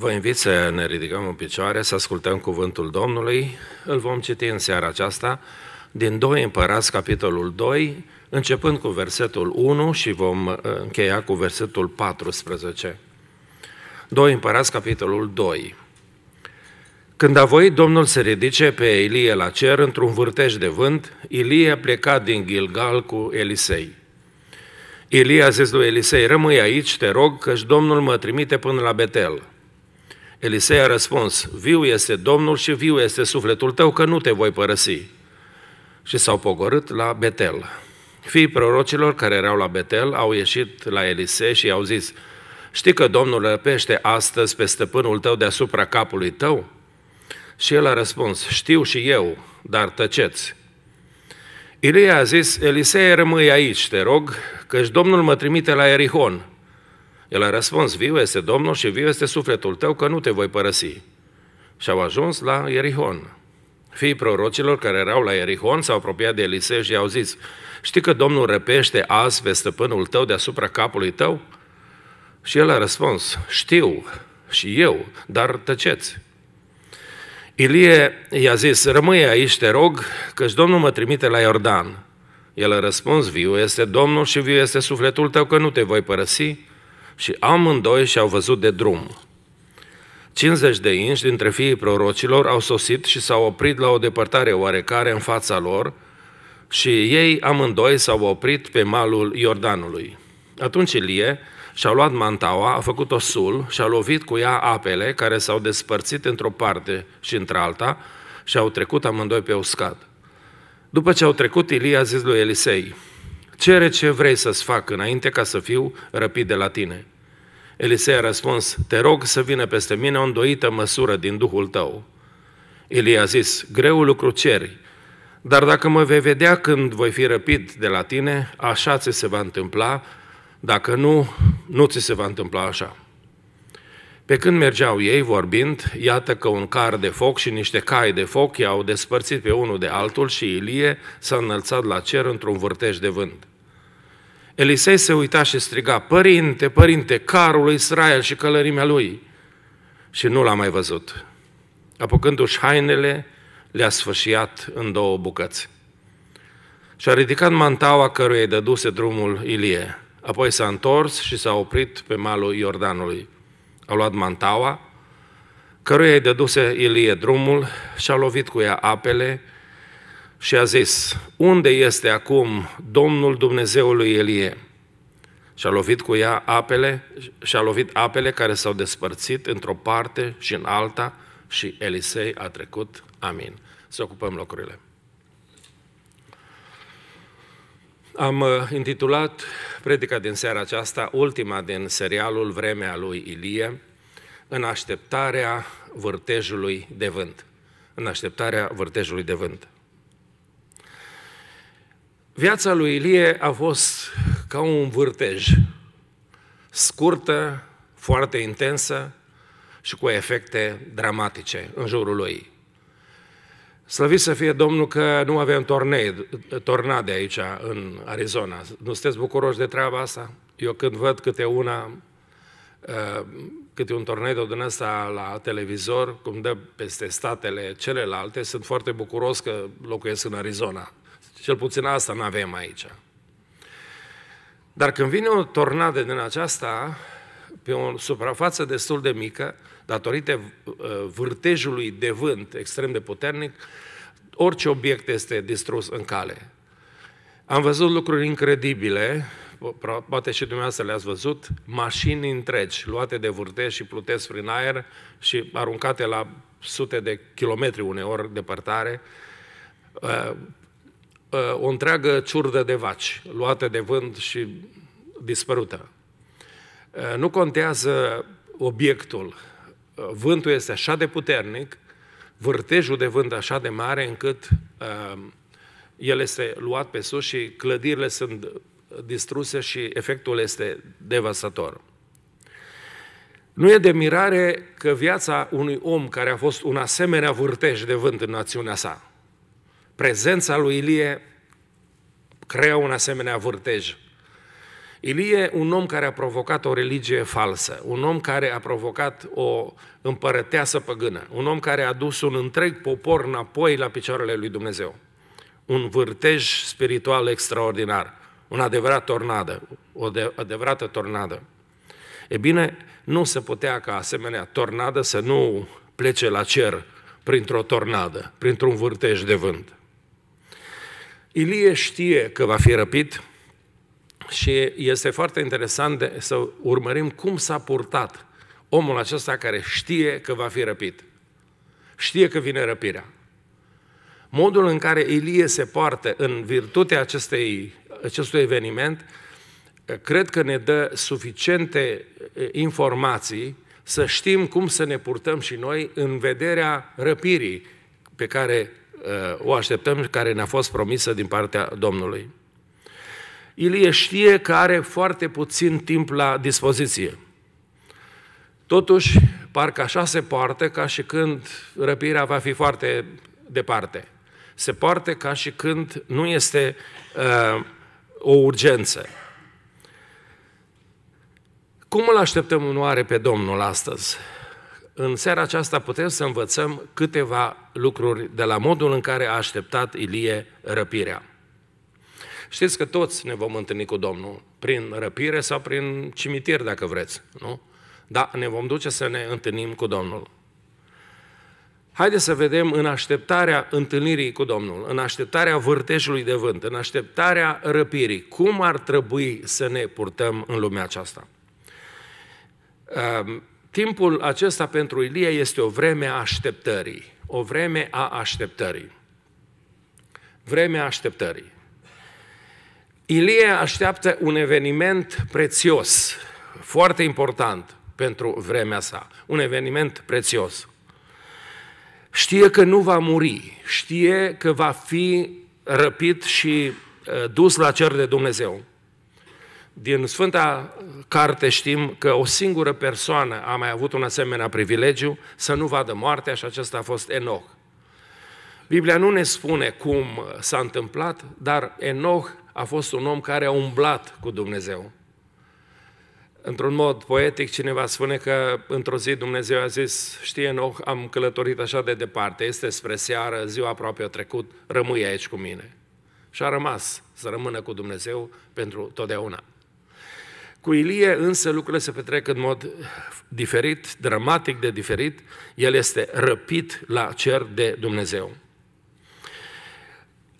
Vă invit să ne ridicăm în picioare, să ascultăm cuvântul Domnului. Îl vom citi în seara aceasta din 2 Împărați, capitolul 2, începând cu versetul 1 și vom uh, încheia cu versetul 14. 2 Împărați, capitolul 2. Când a voit Domnul să ridice pe Elie la cer într-un vârtej de vânt, a plecat din Gilgal cu Elisei. Elie a zis lui Elisei, rămâi aici, te rog, căci Domnul mă trimite până la Betel. Elisei a răspuns, viu este Domnul și viu este sufletul tău, că nu te voi părăsi. Și s-au pogorât la Betel. Fiii prorocilor care erau la Betel au ieșit la Elisei și i-au zis, știi că Domnul răpește astăzi pe stăpânul tău deasupra capului tău? Și el a răspuns, știu și eu, dar tăceți. Ilie a zis, Elisei, rămâi aici, te rog, căci Domnul mă trimite la Erihon – el a răspuns, viu este Domnul și viu este sufletul tău că nu te voi părăsi. Și au ajuns la Ierihon. Fiii prorocilor care erau la Ierihon s-au apropiat de Elisei și i-au zis, știi că Domnul răpește azi pe stăpânul tău deasupra capului tău? Și el a răspuns, știu și eu, dar tăceți. Ilie i-a zis, rămâi aici, te rog, căci Domnul mă trimite la Iordan. El a răspuns, viu este Domnul și viu este sufletul tău, că nu te voi părăsi și amândoi și-au văzut de drum. 50 de inși dintre fiii prorocilor au sosit și s-au oprit la o depărtare oarecare în fața lor și ei amândoi s-au oprit pe malul Iordanului. Atunci Ilie și-a luat mantaua, a făcut-o sul și-a lovit cu ea apele care s-au despărțit într-o parte și într-alta și au trecut amândoi pe uscat. După ce au trecut, Ilie a zis lui Elisei, cere ce vrei să-ți fac înainte ca să fiu răpit de la tine. Elisei a răspuns, te rog să vină peste mine o îndoită măsură din Duhul tău. Elie a zis, greul lucru ceri, dar dacă mă vei vedea când voi fi răpit de la tine, așa ți se va întâmpla, dacă nu, nu ți se va întâmpla așa. Pe când mergeau ei vorbind, iată că un car de foc și niște cai de foc i-au despărțit pe unul de altul și Ilie s-a înălțat la cer într-un vârtej de vânt. Elisei se uita și striga, Părinte, Părinte, carul lui Israel și călărimea lui. Și nu l-a mai văzut. Apucându-și hainele, le-a sfâșiat în două bucăți. Și-a ridicat mantaua căruia îi dăduse drumul Ilie. Apoi s-a întors și s-a oprit pe malul Iordanului. A luat mantaua, căruia îi dăduse Ilie drumul și a lovit cu ea apele, și a zis, unde este acum Domnul Dumnezeului Elie? Și a lovit cu ea apele, și a lovit apele care s-au despărțit într-o parte și în alta și Elisei a trecut. Amin. Să ocupăm locurile. Am uh, intitulat predica din seara aceasta, ultima din serialul Vremea lui Ilie, în așteptarea vârtejului de vânt. În așteptarea vârtejului de vânt. Viața lui Ilie a fost ca un vârtej, scurtă, foarte intensă și cu efecte dramatice în jurul lui. Slăviți să fie Domnul că nu avem tornei, tornade aici în Arizona. Nu sunteți bucuroși de treaba asta? Eu când văd câte una, câte un tornado din ăsta la televizor, cum dă peste statele celelalte, sunt foarte bucuros că locuiesc în Arizona. Cel puțin asta nu avem aici. Dar când vine o tornadă din aceasta, pe o suprafață destul de mică, datorită uh, vârtejului de vânt extrem de puternic, orice obiect este distrus în cale. Am văzut lucruri incredibile, poate și dumneavoastră le-ați văzut, mașini întregi luate de vârtej și plutesc prin aer și aruncate la sute de kilometri uneori departare, uh, Uh, o întreagă ciurdă de vaci, luată de vânt și dispărută. Uh, nu contează obiectul. Uh, vântul este așa de puternic, vârtejul de vânt așa de mare, încât el este luat pe sus și clădirile sunt distruse și efectul este devastator. Nu e de mirare că viața unui om care a fost un asemenea vârtej de vânt în națiunea sa, prezența lui Ilie crea un asemenea vârtej. Ilie, un om care a provocat o religie falsă, un om care a provocat o împărăteasă păgână, un om care a dus un întreg popor înapoi la picioarele lui Dumnezeu. Un vârtej spiritual extraordinar, un adevărat tornadă, o de- adevărată tornadă. E bine, nu se putea ca asemenea tornadă să nu plece la cer printr-o tornadă, printr-un vârtej de vânt. Ilie știe că va fi răpit și este foarte interesant de, să urmărim cum s-a purtat omul acesta care știe că va fi răpit. Știe că vine răpirea. Modul în care Ilie se poartă în virtutea acestei, acestui eveniment, cred că ne dă suficiente informații să știm cum să ne purtăm și noi în vederea răpirii pe care Eh, o așteptăm care ne-a fost promisă din partea Domnului. Ilie știe că are foarte puțin timp la dispoziție. Totuși, parcă așa se poartă ca și când răpirea va fi foarte departe. Se poartă ca și când nu este uh, o urgență. Cum îl așteptăm în oare pe Domnul astăzi? în seara aceasta putem să învățăm câteva lucruri de la modul în care a așteptat Ilie răpirea. Știți că toți ne vom întâlni cu Domnul, prin răpire sau prin cimitir, dacă vreți, nu? Dar ne vom duce să ne întâlnim cu Domnul. Haideți să vedem în așteptarea întâlnirii cu Domnul, în așteptarea vârteșului de vânt, în așteptarea răpirii, cum ar trebui să ne purtăm în lumea aceasta. Ehm, Timpul acesta pentru Ilie este o vreme a așteptării. O vreme a așteptării. Vremea așteptării. Ilie așteaptă un eveniment prețios, foarte important pentru vremea sa. Un eveniment prețios. Știe că nu va muri, știe că va fi răpit și uh, dus la cer de Dumnezeu. Din Sfânta carte știm că o singură persoană a mai avut un asemenea privilegiu să nu vadă moartea și acesta a fost Enoch. Biblia nu ne spune cum s-a întâmplat, dar Enoch a fost un om care a umblat cu Dumnezeu. Într-un mod poetic, cineva spune că într-o zi Dumnezeu a zis, știi Enoch, am călătorit așa de departe, este spre seară, ziua aproape a trecut, rămâi aici cu mine. Și a rămas să rămână cu Dumnezeu pentru totdeauna. Cu Ilie însă lucrurile se petrec în mod diferit, dramatic de diferit. El este răpit la cer de Dumnezeu.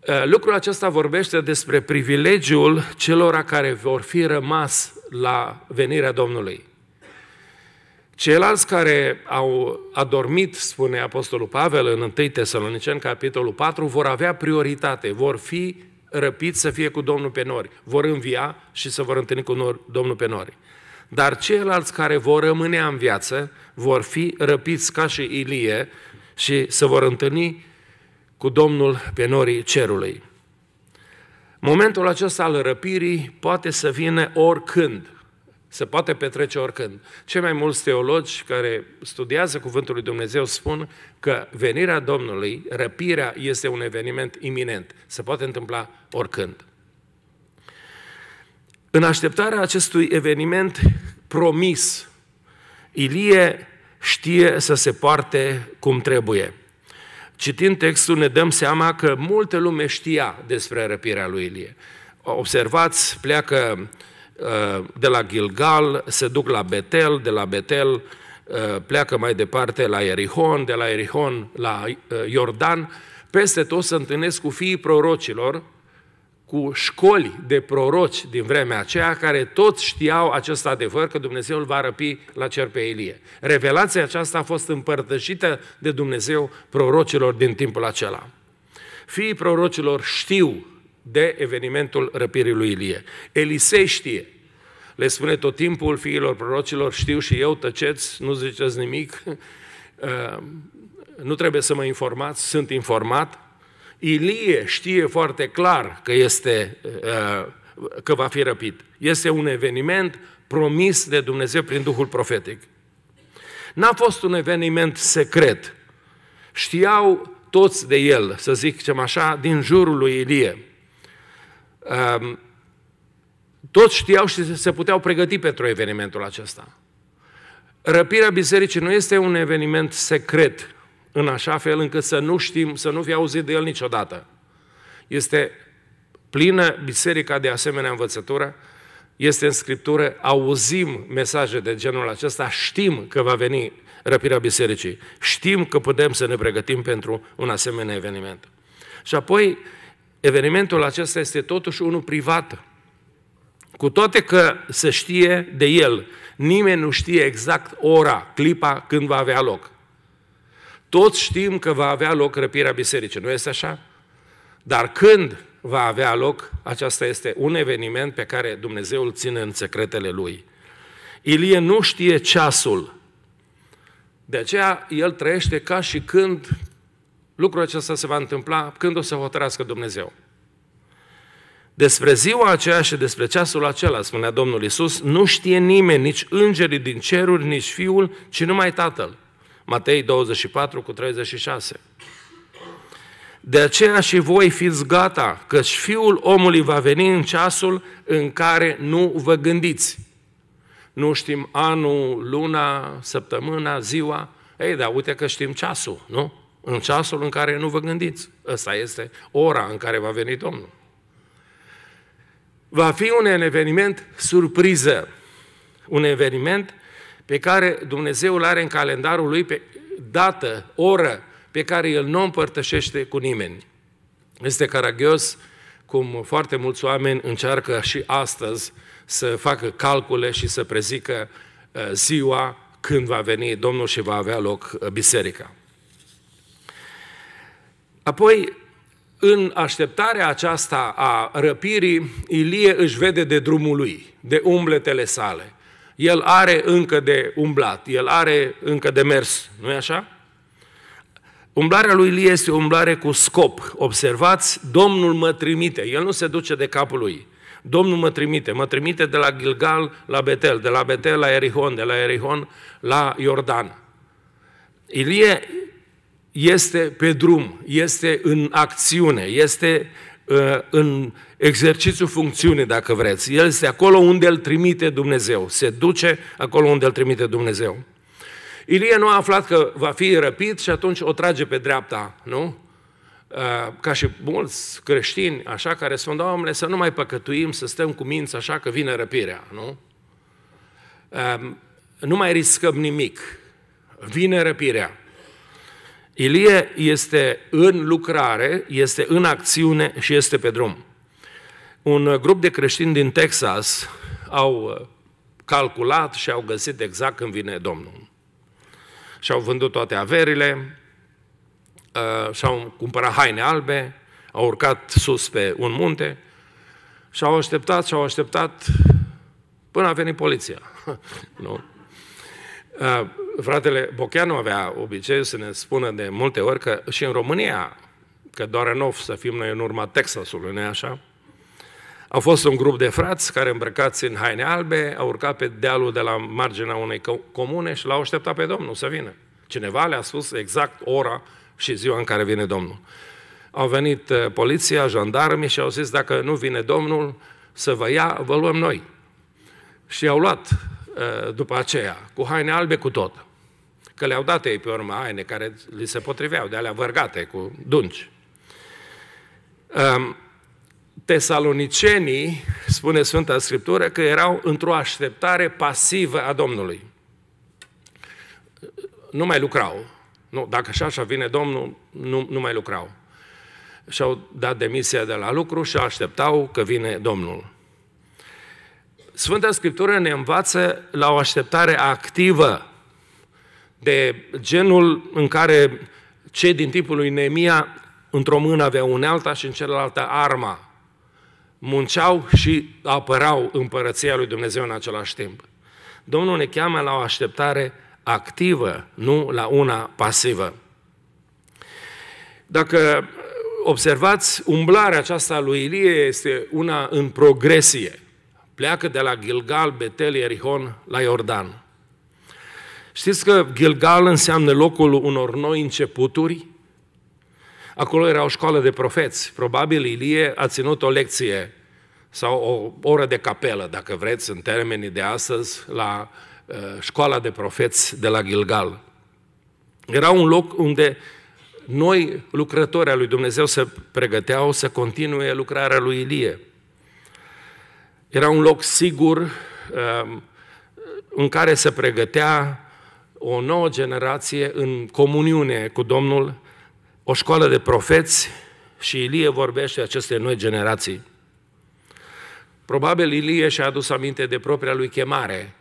Uh, lucrul acesta vorbește despre privilegiul celor care vor fi rămas la venirea Domnului. Ceilalți care au adormit, spune Apostolul Pavel în 1 Tesalonicen, capitolul 4, vor avea prioritate, vor fi răpit să fie cu Domnul pe nori. Vor învia și să vor întâlni cu Domnul pe nori. Dar ceilalți care vor rămâne în viață vor fi răpiți ca și Ilie și să vor întâlni cu Domnul pe norii cerului. Momentul acesta al răpirii poate să vină oricând – se poate petrece oricând. Cei mai mulți teologi care studiază Cuvântul lui Dumnezeu spun că venirea Domnului, răpirea, este un eveniment iminent. Se poate întâmpla oricând. În așteptarea acestui eveniment promis, Ilie știe să se poarte cum trebuie. Citind textul ne dăm seama că multă lume știa despre răpirea lui Ilie. Observați, pleacă de la Gilgal, se duc la Betel, de la Betel uh, pleacă mai departe la Erihon, de la Erihon la uh, Iordan, peste tot se întâlnesc cu fiii prorocilor, cu școli de proroci din vremea aceea, care toți știau acest adevăr, că Dumnezeu îl va răpi la cer pe Elie. Revelația aceasta a fost împărtășită de Dumnezeu prorocilor din timpul acela. Fiii prorocilor știu de evenimentul răpirii lui Ilie. Elisei știe, le spune tot timpul fiilor prorocilor, știu și eu, tăceți, nu ziceți nimic, uh, nu trebuie să mă informați, sunt informat. Ilie știe foarte clar că, este, uh, că va fi răpit. Este un eveniment promis de Dumnezeu prin Duhul profetic. N-a fost un eveniment secret. Știau toți de el, să zicem așa, din jurul lui Ilie. Ehm, toți știau și se puteau pregăti pentru evenimentul acesta. Răpirea bisericii nu este un eveniment secret, în așa fel încât să nu știm, să nu fi auzit de el niciodată. Este plină biserica de asemenea învățătură, este în Scriptură, auzim mesaje de genul acesta, știm că va veni răpirea bisericii, știm că putem să ne pregătim pentru un asemenea eveniment. Și apoi, Evenimentul acesta este totuși unul privat. Cu toate că se știe de el, nimeni nu știe exact ora, clipa când va avea loc. Toți știm că va avea loc răpirea bisericii, nu este așa? Dar când va avea loc, aceasta este un eveniment pe care Dumnezeu îl ține în secretele lui. Ilie nu știe ceasul, de aceea el trăiește ca și când Lucrul acesta se va întâmpla când o să hotărească Dumnezeu. Despre ziua aceea și despre ceasul acela, spunea Domnul Isus, nu știe nimeni, nici îngerii din ceruri, nici Fiul, ci numai Tatăl. Matei 24 cu 36. De aceea și voi fiți gata, căci Fiul omului va veni în ceasul în care nu vă gândiți. Nu știm anul, luna, săptămâna, ziua. Ei, dar uite că știm ceasul, nu? În ceasul în care nu vă gândiți. Ăsta este ora în care va veni Domnul. Va fi un eveniment surpriză. Un eveniment pe care Dumnezeu îl are în calendarul lui pe dată, oră, pe care el nu împărtășește cu nimeni. Este caragios cum foarte mulți oameni încearcă și astăzi să facă calcule și să prezică uh, ziua când va veni Domnul și va avea loc uh, biserica. Apoi, în așteptarea aceasta a răpirii, Ilie își vede de drumul lui, de umbletele sale. El are încă de umblat, el are încă de mers, nu-i așa? Umblarea lui Ilie este o umblare cu scop. Observați, Domnul mă trimite, el nu se duce de capul lui. Domnul mă trimite, mă trimite de la Gilgal la Betel, de la Betel la Erihon, de la Erihon la Iordan. Ilie este pe drum, este în acțiune, este uh, în exercițiu funcțiunii, dacă vreți. El este acolo unde îl trimite Dumnezeu, se duce acolo unde îl trimite Dumnezeu. Ilie nu a aflat că va fi răpit și atunci o trage pe dreapta, nu? Uh, ca și mulți creștini, așa, care spun, Doamne, să nu mai păcătuim, să stăm cu minți așa că vine răpirea, nu? Um, nu mai riscăm nimic. Vine răpirea. Ilie este în lucrare, este în acțiune și este pe drum. Un grup de creștini din Texas au uh, calculat și au găsit exact când vine Domnul. Și-au vândut toate averile, uh, și-au cumpărat haine albe, au urcat sus pe un munte și au așteptat și au așteptat până a venit poliția. nu? Uh, Fratele Bocheanu avea obiceiul să ne spună de multe ori că și în România, că doar în of să fim noi în urma Texasului, nu așa? A fost un grup de frați care îmbrăcați în haine albe au urcat pe dealul de la marginea unei comune și l-au așteptat pe Domnul să vină. Cineva le-a spus exact ora și ziua în care vine Domnul. Au venit uh, poliția, jandarmii și au zis, dacă nu vine Domnul să vă ia, vă luăm noi. Și au luat uh, după aceea, cu haine albe, cu tot că le-au dat ei pe urmă haine care li se potriveau, de alea vărgate cu dunci. Tesalonicenii, spune Sfânta Scriptură, că erau într-o așteptare pasivă a Domnului. Nu mai lucrau. Nu, dacă și așa vine Domnul, nu, nu mai lucrau. Și-au dat demisia de la lucru și așteptau că vine Domnul. Sfânta Scriptură ne învață la o așteptare activă de genul în care cei din timpul lui Nemia într-o mână avea unealta și în celălaltă arma. Munceau și apărau împărăția lui Dumnezeu în același timp. Domnul ne cheamă la o așteptare activă, nu la una pasivă. Dacă observați, umblarea aceasta lui Ilie este una în progresie. Pleacă de la Gilgal, Betel, Erihon la Iordan. Știți că Gilgal înseamnă locul unor noi începuturi? Acolo era o școală de profeți. Probabil Ilie a ținut o lecție sau o oră de capelă, dacă vreți, în termenii de astăzi, la uh, școala de profeți de la Gilgal. Era un loc unde noi, lucrători al lui Dumnezeu, se pregăteau să continue lucrarea lui Ilie. Era un loc sigur um, în care se pregătea o nouă generație în comuniune cu Domnul, o școală de profeți și Ilie vorbește aceste noi generații. Probabil Ilie și-a adus aminte de propria lui chemare.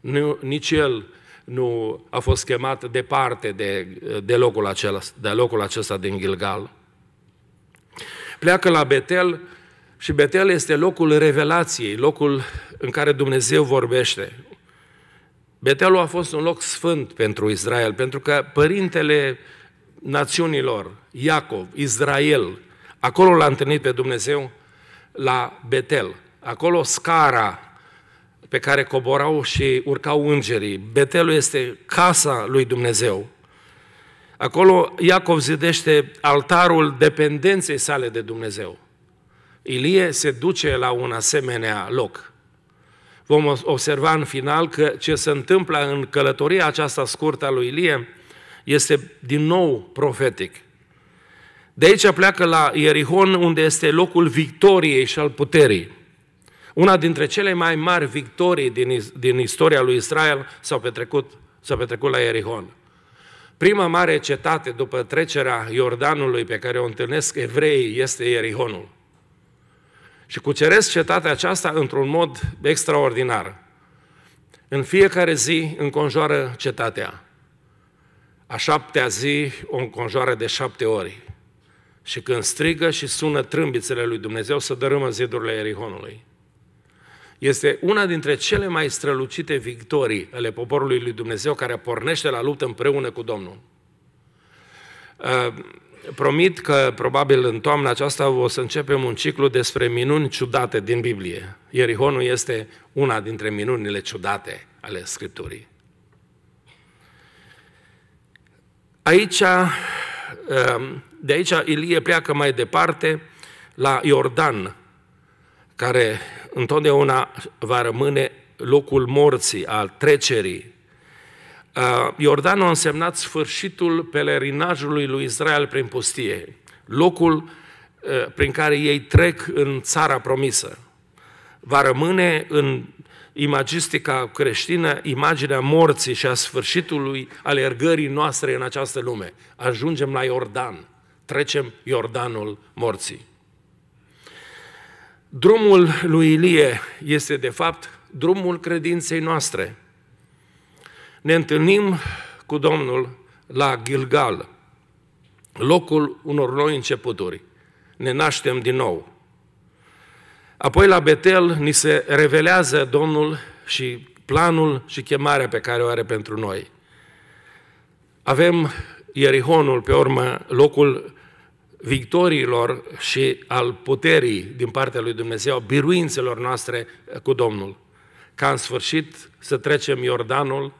Nu, nici el nu a fost chemat departe de, de, locul acela, de locul acesta din Gilgal. Pleacă la Betel și Betel este locul revelației, locul în care Dumnezeu vorbește. Betelul a fost un loc sfânt pentru Israel, pentru că părintele națiunilor, Iacov, Israel, acolo l-a întâlnit pe Dumnezeu la Betel. Acolo scara pe care coborau și urcau îngerii. Betelul este casa lui Dumnezeu. Acolo Iacov zidește altarul dependenței sale de Dumnezeu. Ilie se duce la un asemenea loc vom observa în final că ce se întâmplă în călătoria aceasta scurtă a lui Ilie este din nou profetic. De aici pleacă la Ierihon, unde este locul victoriei și al puterii. Una dintre cele mai mari victorii din, din istoria lui Israel s-a petrecut, s-a petrecut la Ierihon. Prima mare cetate după trecerea Iordanului pe care o întâlnesc evreii este Ierihonul și cuceresc cetatea aceasta într-un mod extraordinar. În fiecare zi înconjoară cetatea. A șaptea zi o înconjoară de șapte ori. Și când strigă și sună trâmbițele lui Dumnezeu, să dărâmă zidurile Erihonului. Este una dintre cele mai strălucite victorii ale poporului lui Dumnezeu care pornește la luptă împreună cu Domnul promit că probabil în toamna aceasta o să începem un ciclu despre minuni ciudate din Biblie. Ierihonul este una dintre minunile ciudate ale Scripturii. Aici, ehm, de aici Ilie pleacă mai departe la Iordan, care întotdeauna va rămâne locul morții, al trecerii Uh, Iordanul a însemnat sfârșitul pelerinajului lui Israel prin pustie, locul uh, prin care ei trec în țara promisă. Va rămâne în imagistica creștină imaginea morții și a sfârșitului alergării noastre în această lume. Ajungem la Iordan, trecem Iordanul morții. Drumul lui Ilie este, de fapt, drumul credinței noastre ne întâlnim cu Domnul la Gilgal, locul unor noi începuturi. Ne naștem din nou. Apoi la Betel ni se revelează Domnul și planul și chemarea pe care o are pentru noi. Avem Ierihonul, pe urmă, locul victoriilor și al puterii din partea lui Dumnezeu, biruințelor noastre cu Domnul. Ca în sfârșit să trecem Iordanul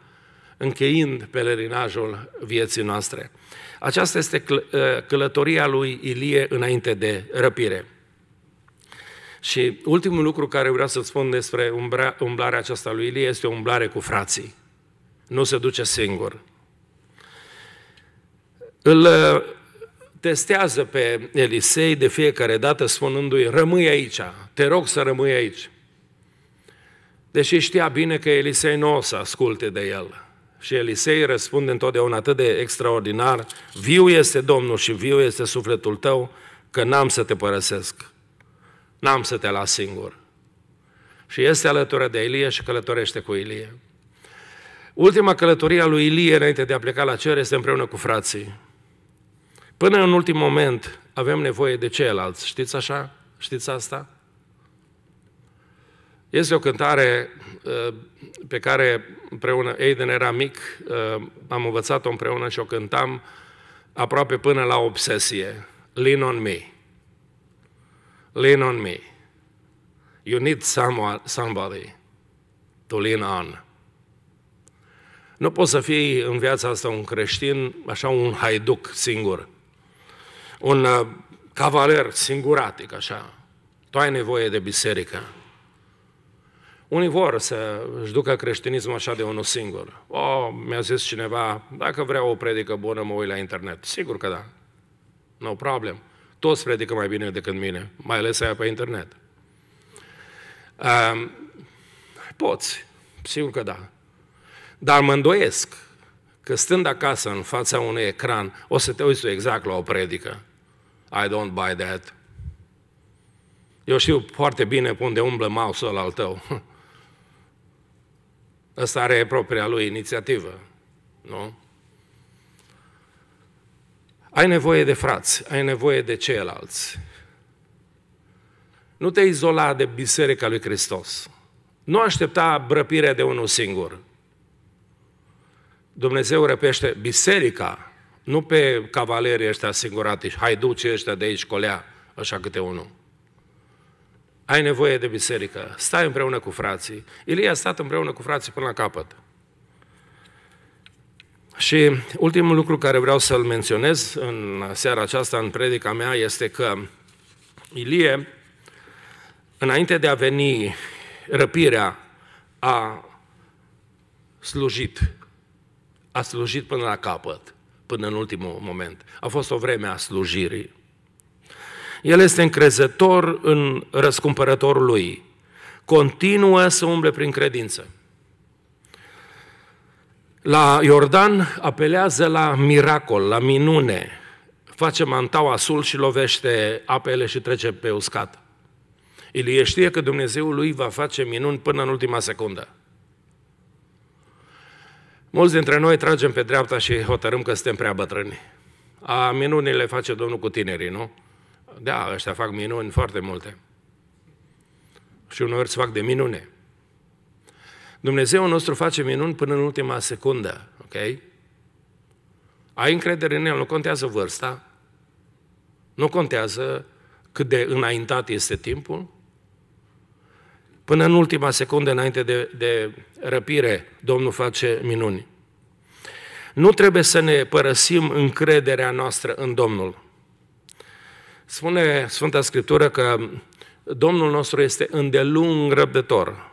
încheind pelerinajul vieții noastre. Aceasta este uh, călătoria lui Ilie înainte de răpire. Și ultimul lucru care vreau să spun despre umblarea aceasta lui Ilie este o umblare cu frații. Nu se duce singur. Îl uh, testează pe Elisei de fiecare dată spunându-i, rămâi aici, te rog să rămâi aici. Deși știa bine că Elisei nu o să asculte de el. Și Elisei răspunde întotdeauna atât de extraordinar, viu este Domnul și viu este sufletul tău, că n-am să te părăsesc, n-am să te las singur. Și este alături de Ilie și călătorește cu Ilie. Ultima călătorie a lui Ilie înainte de a pleca la cer este împreună cu frații. Până în ultim moment avem nevoie de ceilalți. Știți așa? Știți asta? Este o cântare uh, pe care împreună, Aiden era mic, uh, am învățat-o împreună și o cântam aproape până la obsesie. Lean on me. Lean on me. You need someone, somebody to lean on. Nu poți să fii în viața asta un creștin, așa un haiduc singur, un uh, cavaler singuratic, așa. Tu ai nevoie de biserică. Unii vor să își ducă creștinismul așa de unul singur. Oh, mi-a zis cineva, dacă vreau o predică bună, mă uit la internet. Sigur că da. No problem. Toți predică mai bine decât mine, mai ales aia pe internet. Um, poți, sigur că da. Dar mă îndoiesc că stând acasă în fața unui ecran, o să te uiți exact la o predică. I don't buy that. Eu știu foarte bine pe unde umblă mouse-ul al tău. Ăsta are propria lui inițiativă, nu? Ai nevoie de frați, ai nevoie de ceilalți. Nu te izola de Biserica lui Hristos. Nu aștepta brăpirea de unul singur. Dumnezeu răpește biserica, nu pe cavalerii ăștia Hai, duce ăștia de aici colea, așa câte unul ai nevoie de biserică, stai împreună cu frații. Ilie a stat împreună cu frații până la capăt. Și ultimul lucru care vreau să-l menționez în seara aceasta, în predica mea, este că Ilie, înainte de a veni răpirea, a slujit. A slujit până la capăt, până în ultimul moment. A fost o vreme a slujirii. El este încrezător în răscumpărătorul lui. Continuă să umble prin credință. La Iordan apelează la miracol, la minune. Face mantaua sul și lovește apele și trece pe uscat. Ilie știe că Dumnezeu lui va face minuni până în ultima secundă. Mulți dintre noi tragem pe dreapta și hotărâm că suntem prea bătrâni. A, minunile face Domnul cu tinerii, nu? Da, ăștia fac minuni foarte multe. Și uneori se fac de minune. Dumnezeu nostru face minuni până în ultima secundă, ok? Ai încredere în El, nu contează vârsta, nu contează cât de înaintat este timpul, Până în ultima secundă înainte de, de răpire, Domnul face minuni. Nu trebuie să ne părăsim încrederea noastră în Domnul. Spune Sfânta Scriptură că Domnul nostru este îndelung răbdător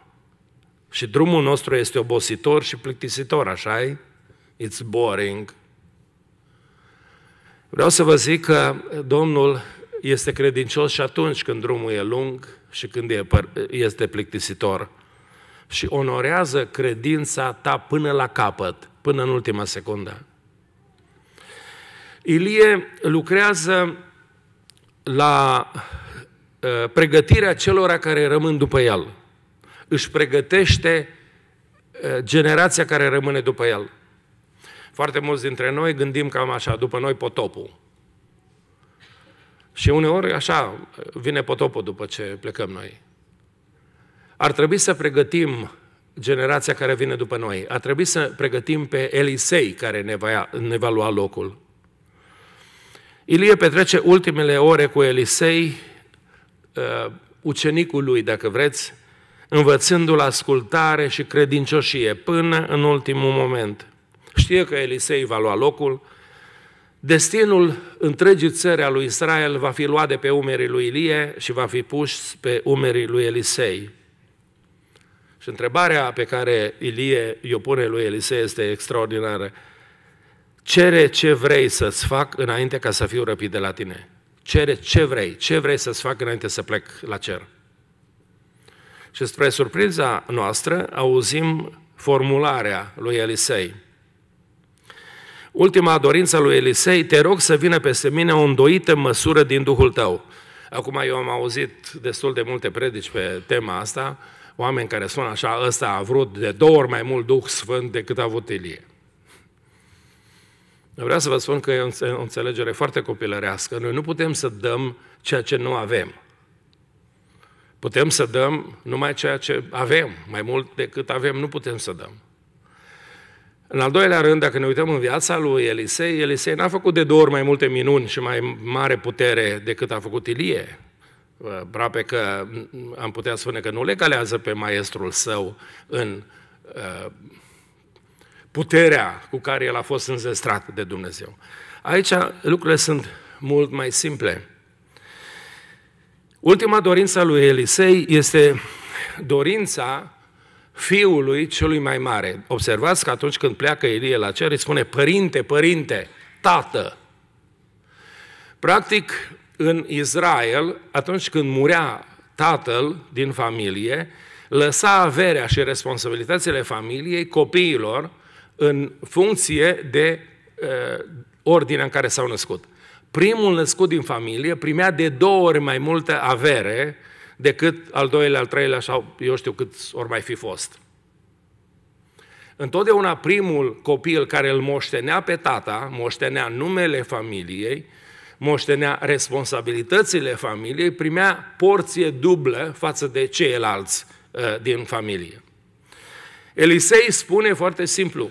și drumul nostru este obositor și plictisitor, așa -i? It's boring. Vreau să vă zic că Domnul este credincios și atunci când drumul e lung și când este plictisitor și onorează credința ta până la capăt, până în ultima secundă. Ilie lucrează la ă, pregătirea celor care rămân după el. Își pregătește ă, generația care rămâne după el. Foarte mulți dintre noi gândim cam așa, după noi potopul. Și uneori așa vine potopul după ce plecăm noi. Ar trebui să pregătim generația care vine după noi. Ar trebui să pregătim pe Elisei care ne va, ne va lua locul. Ilie petrece ultimele ore cu Elisei, ă, ucenicul lui, dacă vreți, învățându-l ascultare și credincioșie până în ultimul moment. Știe că Elisei va lua locul, destinul întregii țări a lui Israel va fi luat de pe umerii lui Ilie și va fi pus pe umerii lui Elisei. Și întrebarea pe care Ilie i-o pune lui Elisei este extraordinară. Cere ce vrei să-ți fac înainte ca să fiu răpit de la tine. Cere ce vrei, ce vrei să-ți fac înainte să plec la cer. Și spre surpriza noastră auzim formularea lui Elisei. Ultima dorință lui Elisei, te rog să vină peste mine o îndoită măsură din Duhul tău. Acum eu am auzit destul de multe predici pe tema asta, oameni care spun așa, ăsta a vrut de două ori mai mult Duh Sfânt decât a avut elie. Vreau să vă spun că e o înțelegere foarte copilărească. Noi nu putem să dăm ceea ce nu avem. Putem să dăm numai ceea ce avem, mai mult decât avem nu putem să dăm. În al doilea rând, dacă ne uităm în viața lui Elisei, Elisei n-a făcut de două ori mai multe minuni și mai mare putere decât a făcut Ilie. Aproape că am putea spune că nu le pe maestrul său în uh, puterea cu care el a fost înzestrat de Dumnezeu. Aici lucrurile sunt mult mai simple. Ultima dorință a lui Elisei este dorința fiului celui mai mare. Observați că atunci când pleacă Elie la cer, îi spune, părinte, părinte, tată. Practic, în Israel, atunci când murea tatăl din familie, lăsa averea și responsabilitățile familiei copiilor în funcție de uh, ordinea în care s-au născut. Primul născut din familie primea de două ori mai multă avere decât al doilea, al treilea sau eu știu cât ori mai fi fost. Întotdeauna primul copil care îl moștenea pe tata, moștenea numele familiei, moștenea responsabilitățile familiei, primea porție dublă față de ceilalți uh, din familie. Elisei spune foarte simplu,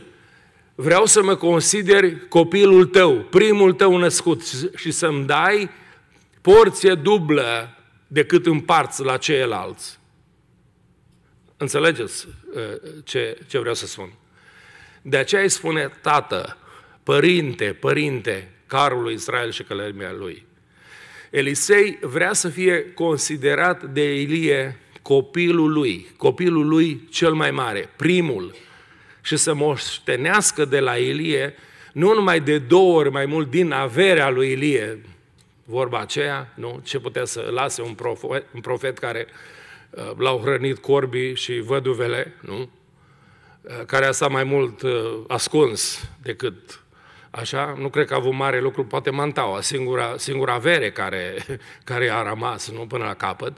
vreau să mă consider copilul tău, primul tău născut și să-mi dai porție dublă decât împarți la ceilalți. Înțelegeți uh, ce, ce vreau să spun? De aceea îi spune tată, părinte, părinte, carul lui Israel și călărimea lui. Elisei vrea să fie considerat de Elie copilul lui, copilul lui cel mai mare, primul, și să moștenească de la Ilie nu numai de două ori mai mult din averea lui Ilie, vorba aceea, nu? ce putea să lase un profet, un profet care uh, l-au hrănit corbii și văduvele, nu? Uh, care a stat mai mult uh, ascuns decât așa, nu cred că a avut mare lucru, poate mantaua, singura, singura avere care, care a rămas nu? până la capăt,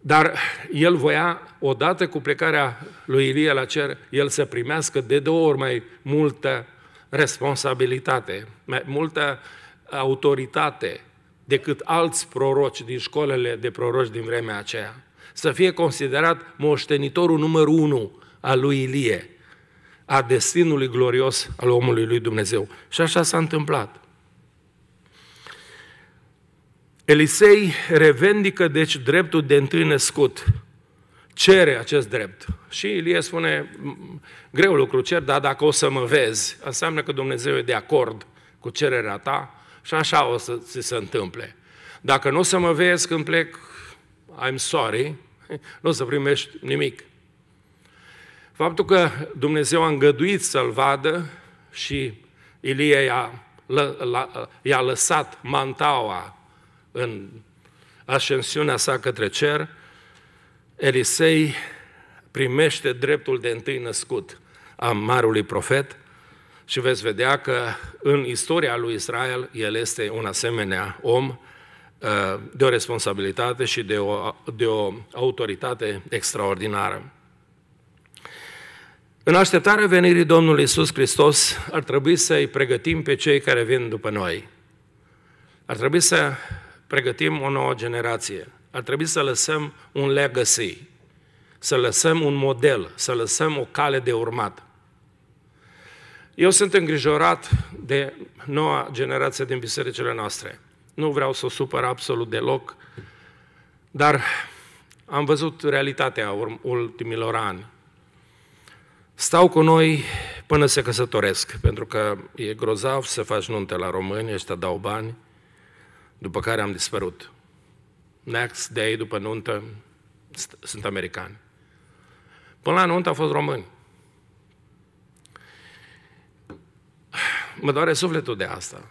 dar el voia, odată cu plecarea lui Ilie la cer, el să primească de două ori mai multă responsabilitate, mai multă autoritate decât alți proroci din școlele de proroci din vremea aceea. Să fie considerat moștenitorul numărul unu al lui Ilie, a destinului glorios al omului lui Dumnezeu. Și așa s-a întâmplat. Elisei revendică deci dreptul de întâi născut. Cere acest drept. Și Ilie spune, greu lucru cer, dar dacă o să mă vezi, înseamnă că Dumnezeu e de acord cu cererea ta și așa o să ți se întâmple. Dacă nu o să mă vezi când plec, I'm sorry, nu o să primești nimic. Faptul că Dumnezeu a îngăduit să-l vadă și Ilie i-a, l-a, i-a lăsat mantaua în ascensiunea sa către cer, Elisei primește dreptul de întâi născut a marului profet și veți vedea că în istoria lui Israel el este un asemenea om uh, de o responsabilitate și de o, de o autoritate extraordinară. În așteptarea venirii Domnului Isus Hristos, ar trebui să îi pregătim pe cei care vin după noi. Ar trebui să pregătim o nouă generație. Ar trebui să lăsăm un legacy, să lăsăm un model, să lăsăm o cale de urmat. Eu sunt îngrijorat de noua generație din bisericile noastre. Nu vreau să o supăr absolut deloc, dar am văzut realitatea ultimilor ani. Stau cu noi până se căsătoresc, pentru că e grozav să faci nunte la români, ăștia dau bani, după care am dispărut. Next day, după nuntă, sunt americani. Până la nuntă au fost români. Mă doare sufletul de asta.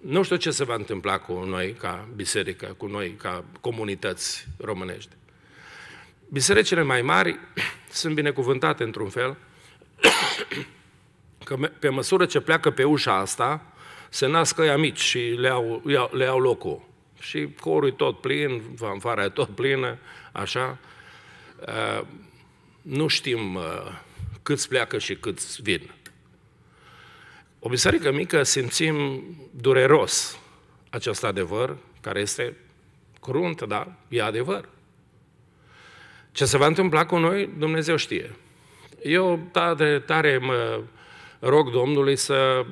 Nu știu ce se va întâmpla cu noi ca biserică, cu noi ca comunități românești. Bisericile mai mari sunt binecuvântate într-un fel că pe măsură ce pleacă pe ușa asta, se nasc ăia mici și le au, le au locul. Și corul e tot plin, fanfara e tot plină, așa. Ă, nu știm ă, câți pleacă și câți vin. O biserică mică simțim dureros acest adevăr, care este crunt, dar e adevăr. Ce se va întâmpla cu noi, Dumnezeu știe. Eu tare, tare mă rog Domnului să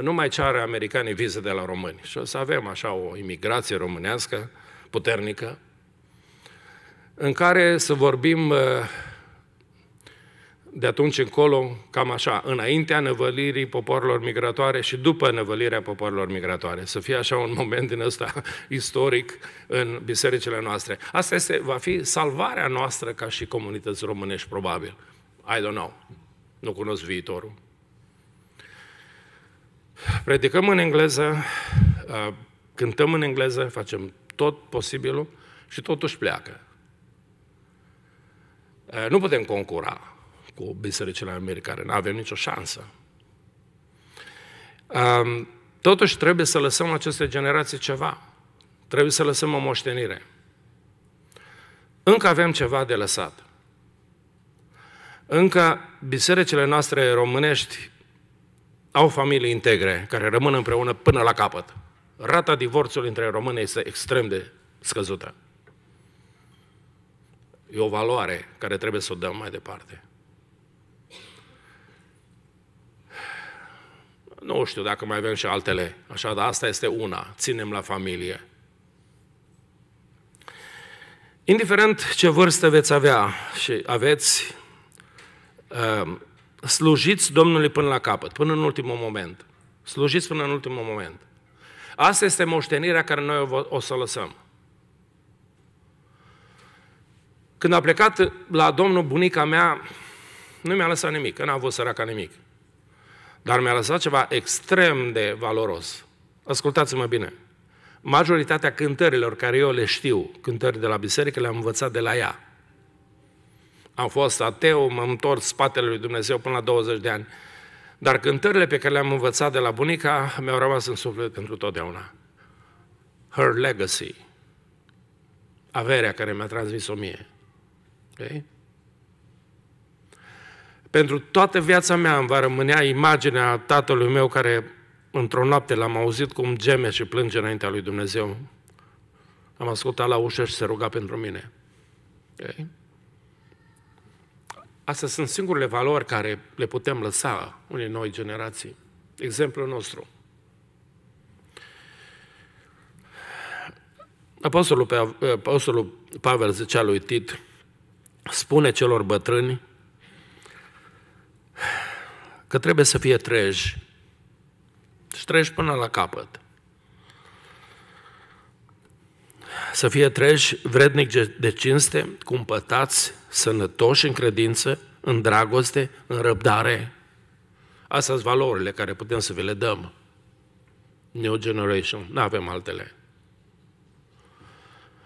nu mai ceară americanii vize de la români. Și o să avem așa o imigrație românească puternică, în care să vorbim uh, de atunci încolo, cam așa, înaintea năvălirii poporilor migratoare și după năvălirea poporilor migratoare. Să fie așa un moment din ăsta istoric în bisericile noastre. Asta este, va fi salvarea noastră ca și comunități românești, probabil. I don't know. Nu cunosc viitorul. Predicăm în engleză, uh, cântăm în engleză, facem tot posibilul și totuși pleacă. Uh, nu putem concura cu bisericile americane, nu avem nicio șansă. Um, totuși trebuie să lăsăm aceste generații ceva. Trebuie să lăsăm o moștenire. Încă avem ceva de lăsat. Încă bisericile noastre românești au familii integre care rămân împreună până la capăt. Rata divorțului între români este extrem de scăzută. E o valoare care trebuie să o dăm mai departe. Nu știu dacă mai avem și altele, așa, dar asta este una. Ținem la familie. Indiferent ce vârstă veți avea și aveți, ehm, slujiți Domnului până la capăt, până în ultimul moment. Slujiți până în ultimul moment. Asta este moștenirea care noi o să lăsăm. Când a plecat la Domnul bunica mea, nu mi-a lăsat nimic, că n-a avut săraca nimic. Dar mi-a lăsat ceva extrem de valoros. Ascultați-mă bine. Majoritatea cântărilor care eu le știu, cântări de la biserică, le-am învățat de la ea. Am fost ateu, mă întorc spatele lui Dumnezeu până la 20 de ani. Dar cântările pe care le-am învățat de la bunica mi-au rămas în suflet pentru totdeauna. Her legacy. Averea care mi-a transmis-o mie. Okay? Pentru toată viața mea îmi va rămânea imaginea tatălui meu care într-o noapte l-am auzit cum geme și plânge înaintea lui Dumnezeu. Am ascultat la ușă și se ruga pentru mine. Okay? Astea sunt singurele valori care le putem lăsa unei noi generații. Exemplul nostru. Apostolul, Apostolul Pavel zicea lui Tit, spune celor bătrâni că trebuie să fie treji și treji până la capăt. Să fie treji vrednic de cinste, cumpătați, sănătoși în credință, în dragoste, în răbdare. Astea sunt valorile care putem să vi le dăm. New Generation, nu avem altele.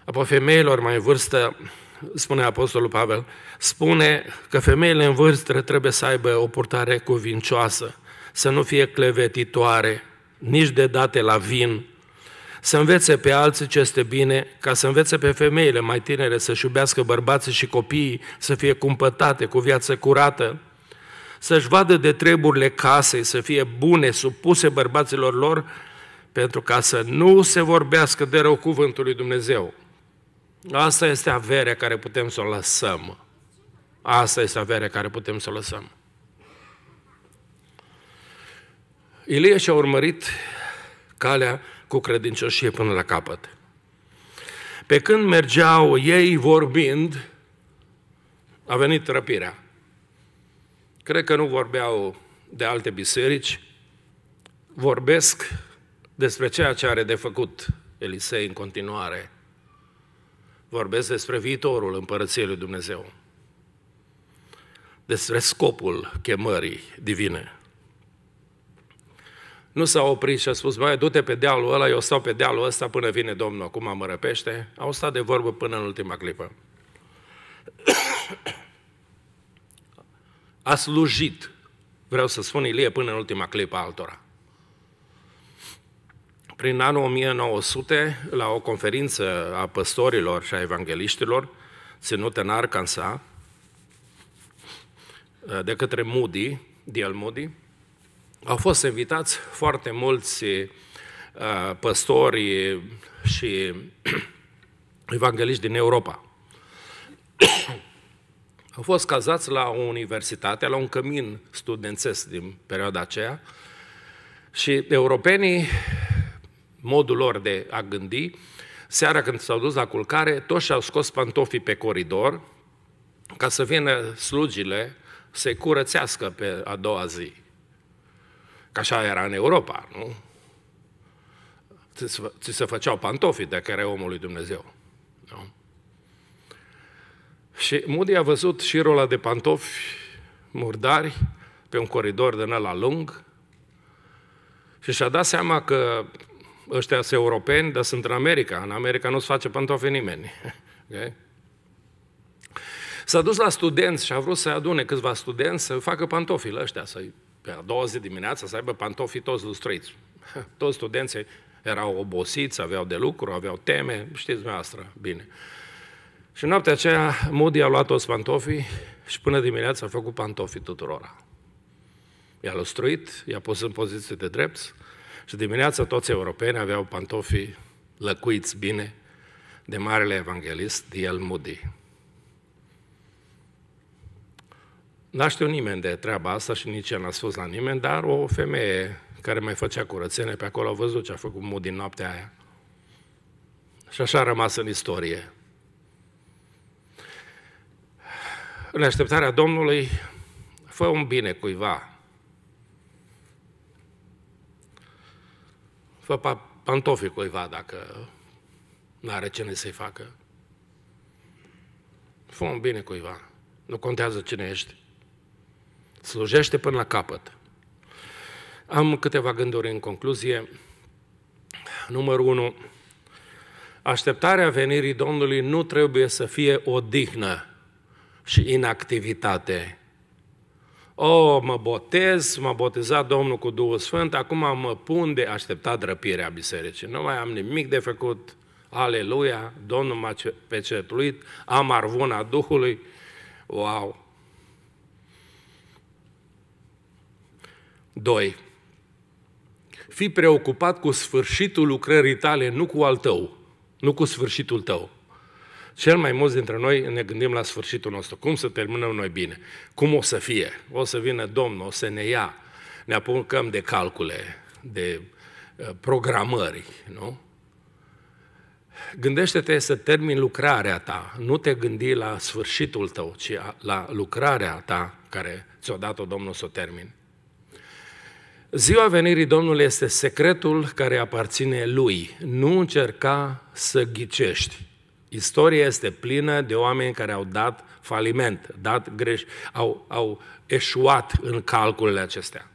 Apoi femeilor mai în vârstă, spune Apostolul Pavel, spune că femeile în vârstă trebuie să aibă o purtare cuvincioasă, să nu fie clevetitoare, nici de date la vin, să învețe pe alții ce este bine, ca să învețe pe femeile mai tinere să-și iubească bărbații și copiii, să fie cumpătate cu viață curată, să-și vadă de treburile casei, să fie bune, supuse bărbaților lor, pentru ca să nu se vorbească de rău cuvântul lui Dumnezeu. Asta este averea care putem să o lăsăm. Asta este averea care putem să o lăsăm. Ilie și-a urmărit calea cu credincioșie până la capăt. Pe când mergeau ei vorbind, a venit răpirea. Cred că nu vorbeau de alte biserici, vorbesc despre ceea ce are de făcut Elisei în continuare. Vorbesc despre viitorul împărăției lui Dumnezeu, despre scopul chemării divine nu s-a oprit și a spus, băi, du-te pe dealul ăla, eu stau pe dealul ăsta până vine Domnul, acum mă răpește. Au stat de vorbă până în ultima clipă. a slujit, vreau să spun Ilie, până în ultima clipă altora. Prin anul 1900, la o conferință a păstorilor și a evangeliștilor, ținută în Arkansas, de către Moody, D.L. Moody, au fost invitați foarte mulți uh, păstori și evangeliști din Europa. Au fost cazați la o universitate, la un cămin studențesc din perioada aceea și europenii, modul lor de a gândi, seara când s-au dus la culcare, toți și-au scos pantofii pe coridor ca să vină slugile să-i curățească pe a doua zi. Că așa era în Europa, nu? Ți se făceau pantofi dacă erai omul lui Dumnezeu. Nu? Și Moody a văzut șirul ăla de pantofi murdari pe un coridor de la lung și și-a dat seama că ăștia sunt europeni, dar sunt în America. În America nu-ți face pantofi nimeni. Okay? S-a dus la studenți și a vrut să adune câțiva studenți să facă pantofii ăștia, să-i pe a doua zi dimineața să aibă pantofii toți lustruiți. Toți studenții erau obosiți, aveau de lucru, aveau teme, știți dumneavoastră, bine. Și în noaptea aceea, Moody a luat toți pantofii și până dimineața a făcut pantofii tuturora. I-a lustruit, i-a pus în poziție de drept și dimineața toți europeni aveau pantofii lăcuiți bine de marele evanghelist el Moody. N-a știut nimeni de treaba asta și nici el n-a spus la nimeni, dar o femeie care mai făcea curățenie pe acolo a văzut ce a făcut mod din noaptea aia. Și așa a rămas în istorie. În așteptarea Domnului, fă un bine cuiva. Fă pantofii cuiva dacă nu are cine să-i facă. Fă un bine cuiva. Nu contează cine ești. Slujește până la capăt. Am câteva gânduri în concluzie. Numărul 1. Așteptarea venirii Domnului nu trebuie să fie odihnă și inactivitate. O, oh, mă botez, m-a botezat Domnul cu Duhul Sfânt, acum mă pun de așteptat răpirea bisericii. Nu mai am nimic de făcut, aleluia, Domnul m-a pecetuit, am arvuna Duhului, wow! 2. Fii preocupat cu sfârșitul lucrării tale, nu cu al tău, nu cu sfârșitul tău. Cel mai mulți dintre noi ne gândim la sfârșitul nostru. Cum să terminăm noi bine? Cum o să fie? O să vină Domnul, o să ne ia. Ne apucăm de calcule, de uh, programări, nu? Gândește-te să termin lucrarea ta, nu te gândi la sfârșitul tău, ci la lucrarea ta care ți-o dat-o Domnul să o termin. Ziua venirii Domnului este secretul care aparține lui. Nu încerca să ghicești. Istoria este plină de oameni care au dat faliment, dat greș, au, au eșuat în calculele acestea.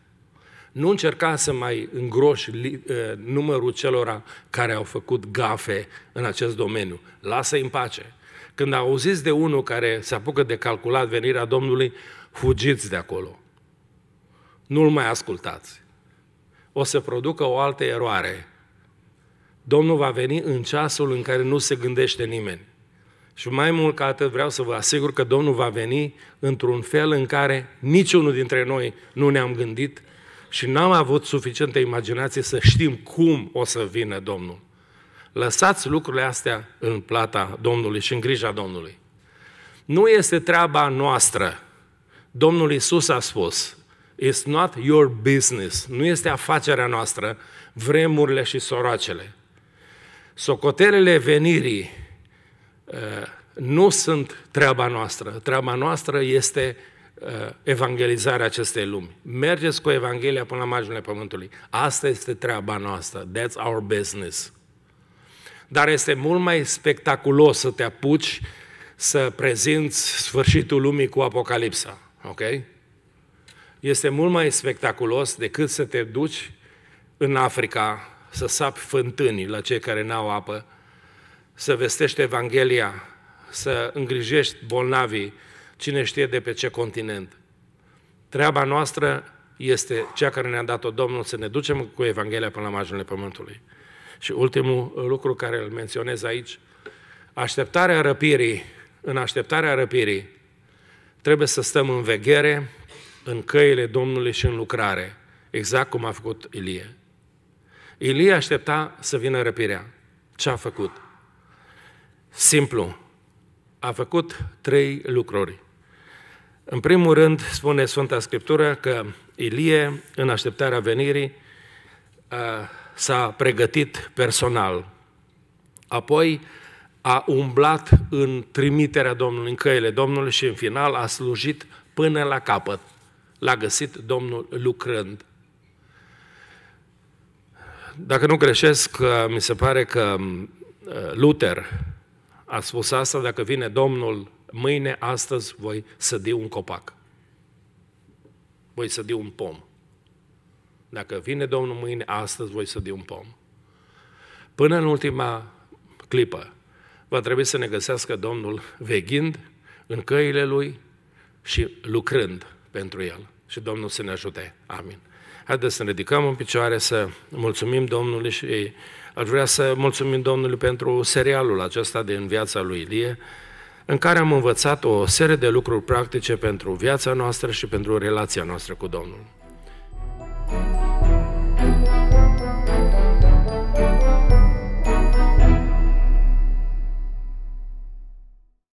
Nu încerca să mai îngroși ă, numărul celora care au făcut gafe în acest domeniu. Lasă-i în pace. Când auziți de unul care se apucă de calculat venirea Domnului, fugiți de acolo. Nu-l mai ascultați o să producă o altă eroare. Domnul va veni în ceasul în care nu se gândește nimeni. Și mai mult ca atât vreau să vă asigur că Domnul va veni într-un fel în care niciunul dintre noi nu ne-am gândit și n-am avut suficientă imaginație să știm cum o să vină Domnul. Lăsați lucrurile astea în plata Domnului și în grija Domnului. Nu este treaba noastră. Domnul Isus a spus, It's not your business. Nu este afacerea noastră vremurile și soracele. Socotelele venirii uh, nu sunt treaba noastră. Treaba noastră este uh, evangelizarea acestei lumi. Mergeți cu Evanghelia până la marginile pământului. Asta este treaba noastră. That's our business. Dar este mult mai spectaculos să te apuci să prezinți sfârșitul lumii cu Apocalipsa. Okay? este mult mai spectaculos decât să te duci în Africa să sapi fântânii la cei care n-au apă, să vestești Evanghelia, să îngrijești bolnavii, cine știe de pe ce continent. Treaba noastră este cea care ne-a dat-o Domnul, să ne ducem cu Evanghelia până la marginile Pământului. Și ultimul lucru care îl menționez aici, așteptarea răpirii, în așteptarea răpirii, trebuie să stăm în veghere, în căile Domnului și în lucrare, exact cum a făcut Ilie. Ilie aștepta să vină răpirea. Ce a făcut? Simplu. A făcut trei lucruri. În primul rând, spune Sfânta Scriptură că Ilie, în așteptarea venirii, s-a pregătit personal. Apoi a umblat în trimiterea Domnului, în căile Domnului și în final a slujit până la capăt l-a găsit Domnul lucrând. Dacă nu greșesc, mi se pare că uh, Luther a spus asta, dacă vine Domnul mâine, astăzi voi sădi un copac. Voi sădi un pom. Dacă vine Domnul mâine, astăzi voi sădi un pom. Până în ultima clipă, va trebui să ne găsească Domnul veghind în căile Lui și lucrând pentru El și Domnul să ne ajute. Amin. Haideți să ne ridicăm în picioare, să mulțumim Domnului și aș vrea să mulțumim Domnului pentru serialul acesta din viața lui Ilie, în care am învățat o serie de lucruri practice pentru viața noastră și pentru relația noastră cu Domnul. Thank you